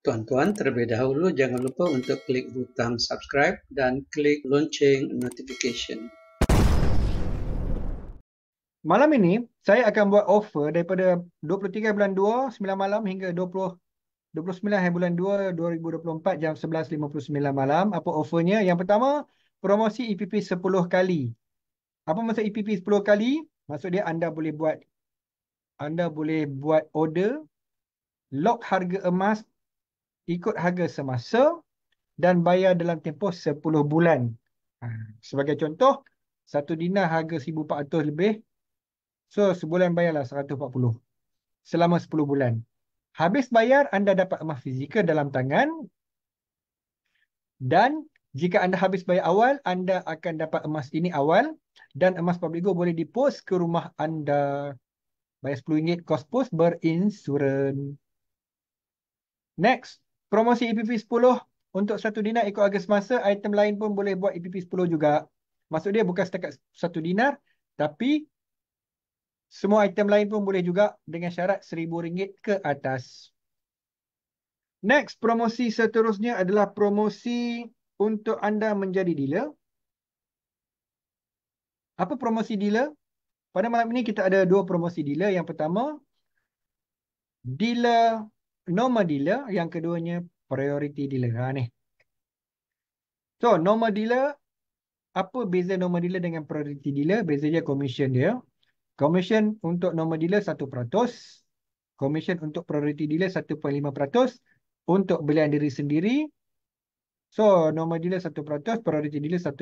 Tuan-tuan, terlebih dahulu jangan lupa untuk klik butang subscribe dan klik lonceng notification. Malam ini, saya akan buat offer daripada 23 bulan 2, 9 malam hingga 20, 29 eh, bulan 2, 2024 jam 11.59 malam. Apa offernya? Yang pertama, promosi e EPP 10 kali. Apa maksud e EPP 10 kali? Maksud dia anda boleh buat anda boleh buat order lock harga emas ikut harga semasa dan bayar dalam tempoh 10 bulan. Ha, sebagai contoh, satu dinar harga 1,400 lebih. So sebulan bayarlah 140 selama 10 bulan. Habis bayar, anda dapat emas fizikal dalam tangan. Dan jika anda habis bayar awal, anda akan dapat emas ini awal. Dan emas public go boleh dipost ke rumah anda. Bayar RM10 kos pos berinsuran. Next promosi e EPP 10 untuk satu dinar ikut harga semasa, item lain pun boleh buat e EPP 10 juga. Maksud dia bukan setakat satu dinar, tapi semua item lain pun boleh juga dengan syarat seribu ringgit ke atas. Next promosi seterusnya adalah promosi untuk anda menjadi dealer. Apa promosi dealer? Pada malam ini kita ada dua promosi dealer. Yang pertama, dealer normal dealer yang keduanya priority dealer ha ni so normal dealer apa beza normal dealer dengan priority dealer beza dia commission dia commission untuk normal dealer 1% commission untuk priority dealer 1.5% untuk belian diri sendiri so normal dealer 1% priority dealer 1.5%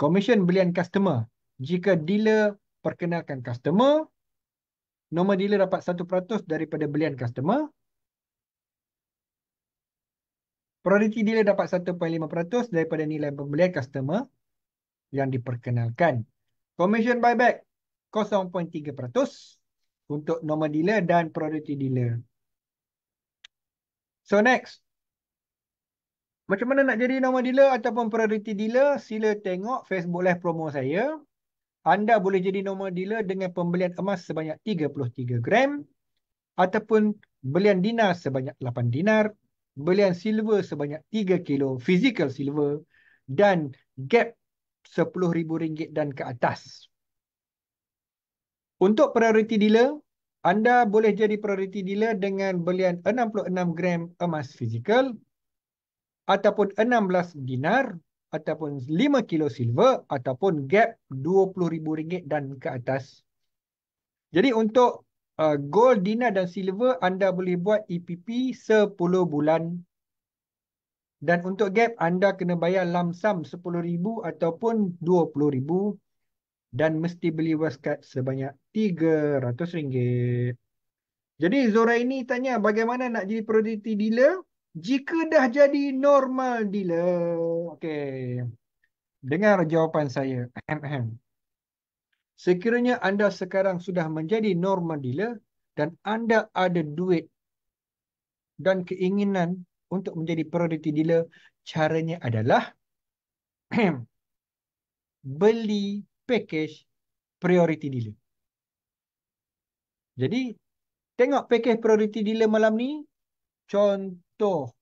commission belian customer jika dealer perkenalkan customer nombor dealer dapat 1% daripada belian customer. Priority dealer dapat 1.5% daripada nilai pembelian customer yang diperkenalkan. Commission buyback 0.3% untuk nombor dealer dan priority dealer. So next. Macam mana nak jadi nombor dealer ataupun priority dealer? Sila tengok Facebook live promo saya anda boleh jadi normal dealer dengan pembelian emas sebanyak 33 gram ataupun belian dinar sebanyak 8 dinar, belian silver sebanyak 3 kilo physical silver dan gap RM10,000 dan ke atas. Untuk priority dealer, anda boleh jadi priority dealer dengan belian 66 gram emas physical ataupun 16 dinar ataupun 5 kilo silver ataupun gap RM20,000 dan ke atas. Jadi untuk uh, gold, dinar dan silver anda boleh buat e EPP 10 bulan. Dan untuk gap anda kena bayar lump sum RM10,000 ataupun RM20,000 dan mesti beli waskat sebanyak RM300. Jadi Zora ini tanya bagaimana nak jadi property dealer? jika dah jadi normal dealer. Okey. Dengar jawapan saya. Sekiranya anda sekarang sudah menjadi normal dealer dan anda ada duit dan keinginan untuk menjadi priority dealer, caranya adalah beli package priority dealer. Jadi, tengok package priority dealer malam ni. Contoh contoh.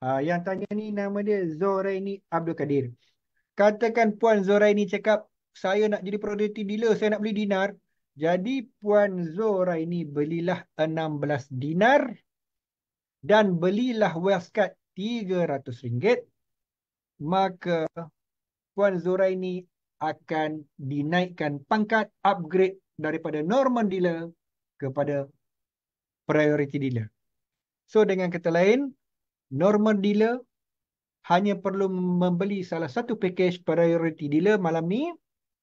Ah, uh, yang tanya ni nama dia Zoraini Abdul Kadir. Katakan Puan Zoraini cakap, saya nak jadi property dealer, saya nak beli dinar. Jadi Puan Zoraini belilah 16 dinar dan belilah wealth card rm ringgit. Maka Puan Zoraini akan dinaikkan pangkat upgrade daripada normal dealer kepada priority dealer. So dengan kata lain, normal dealer hanya perlu membeli salah satu package priority dealer malam ni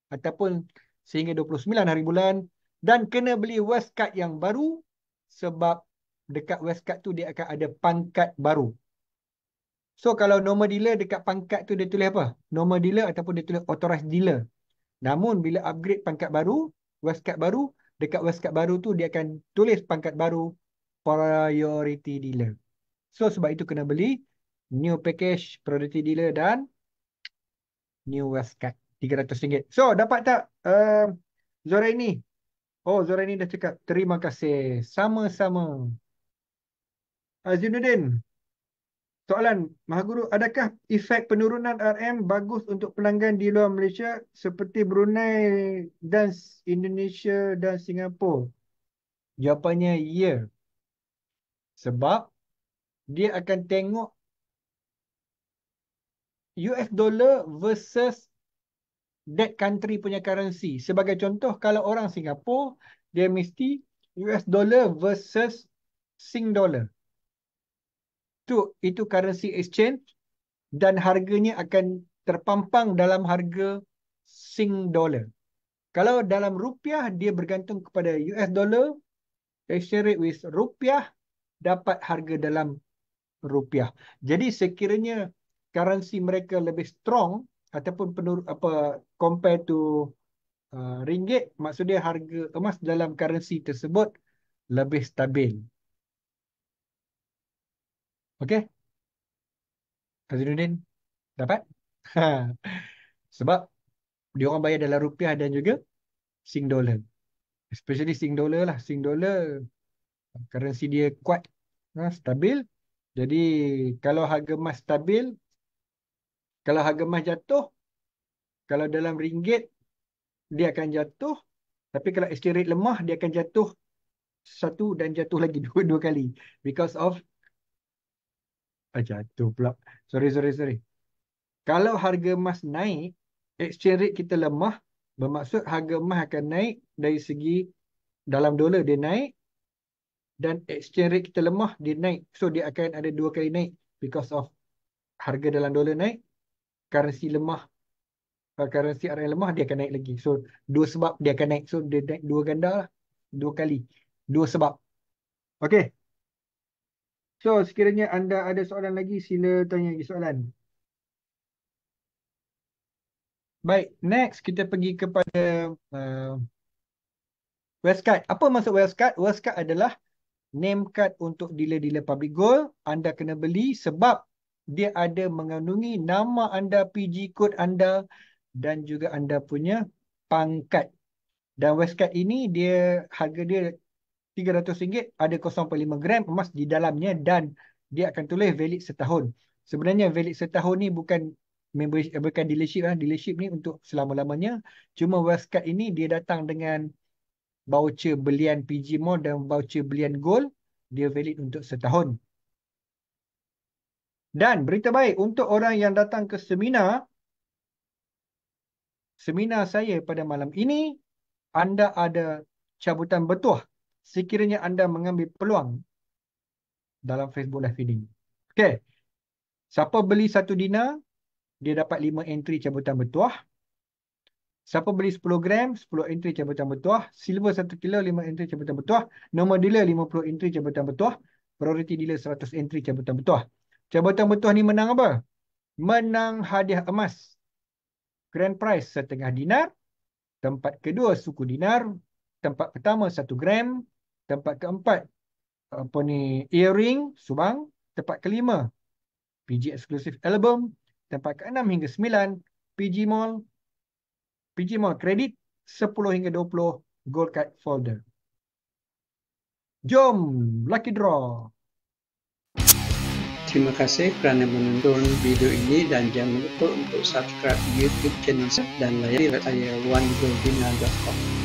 ataupun sehingga 29 hari bulan dan kena beli west card yang baru sebab dekat west card tu dia akan ada pangkat baru. So kalau normal dealer dekat pangkat tu dia tulis apa? Normal dealer ataupun dia tulis authorized dealer. Namun bila upgrade pangkat baru, west card baru, dekat west card baru tu dia akan tulis pangkat baru priority dealer. So sebab itu kena beli new package priority dealer dan new Westcat RM300. So dapat tak um, Zora ini? Oh Zora ini dah cakap terima kasih. Sama-sama. Azinuddin. Soalan, Mahaguru, adakah efek penurunan RM bagus untuk pelanggan di luar Malaysia seperti Brunei dan Indonesia dan Singapura? Jawapannya, ya. Yeah. Sebab dia akan tengok US dollar versus that country punya currency. Sebagai contoh, kalau orang Singapura, dia mesti US dollar versus Sing dollar. Tu, itu currency exchange dan harganya akan terpampang dalam harga Sing dollar. Kalau dalam rupiah, dia bergantung kepada US dollar, exchange rate with rupiah, dapat harga dalam rupiah. Jadi sekiranya currency mereka lebih strong ataupun penur, apa compare to uh, ringgit maksudnya harga emas dalam currency tersebut lebih stabil. Okey. Azrinuddin dapat? Ha. Sebab dia orang bayar dalam rupiah dan juga sing dollar. Especially sing dollar lah, sing dollar currency dia kuat, ha, stabil. Jadi kalau harga emas stabil, kalau harga emas jatuh, kalau dalam ringgit dia akan jatuh. Tapi kalau exchange rate lemah, dia akan jatuh satu dan jatuh lagi dua dua kali because of ah, jatuh pula. Sorry, sorry, sorry. Kalau harga emas naik, exchange rate kita lemah, bermaksud harga emas akan naik dari segi dalam dolar dia naik, dan exchange rate kita lemah dia naik so dia akan ada dua kali naik because of harga dalam dolar naik currency lemah uh, currency RM lemah dia akan naik lagi so dua sebab dia akan naik so dia naik dua ganda lah dua kali dua sebab okay so sekiranya anda ada soalan lagi sila tanya lagi soalan Baik, next kita pergi kepada uh, Westcard. Apa maksud Westcard? Westcard adalah name card untuk dealer-dealer public gold anda kena beli sebab dia ada mengandungi nama anda, PG code anda dan juga anda punya pangkat. Dan Westcard ini dia harga dia RM300 ada 0.5 gram emas di dalamnya dan dia akan tulis valid setahun. Sebenarnya valid setahun ni bukan membership bukan dealership lah. Dealership ni untuk selama-lamanya. Cuma Westcard ini dia datang dengan voucher belian PG Mall dan voucher belian Gold dia valid untuk setahun. Dan berita baik untuk orang yang datang ke seminar seminar saya pada malam ini anda ada cabutan bertuah sekiranya anda mengambil peluang dalam Facebook Live ini. Okey. Siapa beli satu dina dia dapat lima entry cabutan bertuah. Siapa beli 10 gram, 10 entry cabutan bertuah. Silver 1 kilo, 5 entry cabutan bertuah. Nombor dealer 50 entry cabutan bertuah. Priority dealer 100 entry cabutan bertuah. Cabutan bertuah ni menang apa? Menang hadiah emas. Grand prize setengah dinar. Tempat kedua suku dinar. Tempat pertama 1 gram. Tempat keempat apa ni earring subang. Tempat kelima PG Exclusive Album. Tempat keenam hingga sembilan PG Mall. PG Mall Credit 10 hingga 20 gold card folder. Jom lucky draw. Terima kasih kerana menonton video ini dan jangan lupa untuk subscribe YouTube channel dan layari website saya onegoldina.com.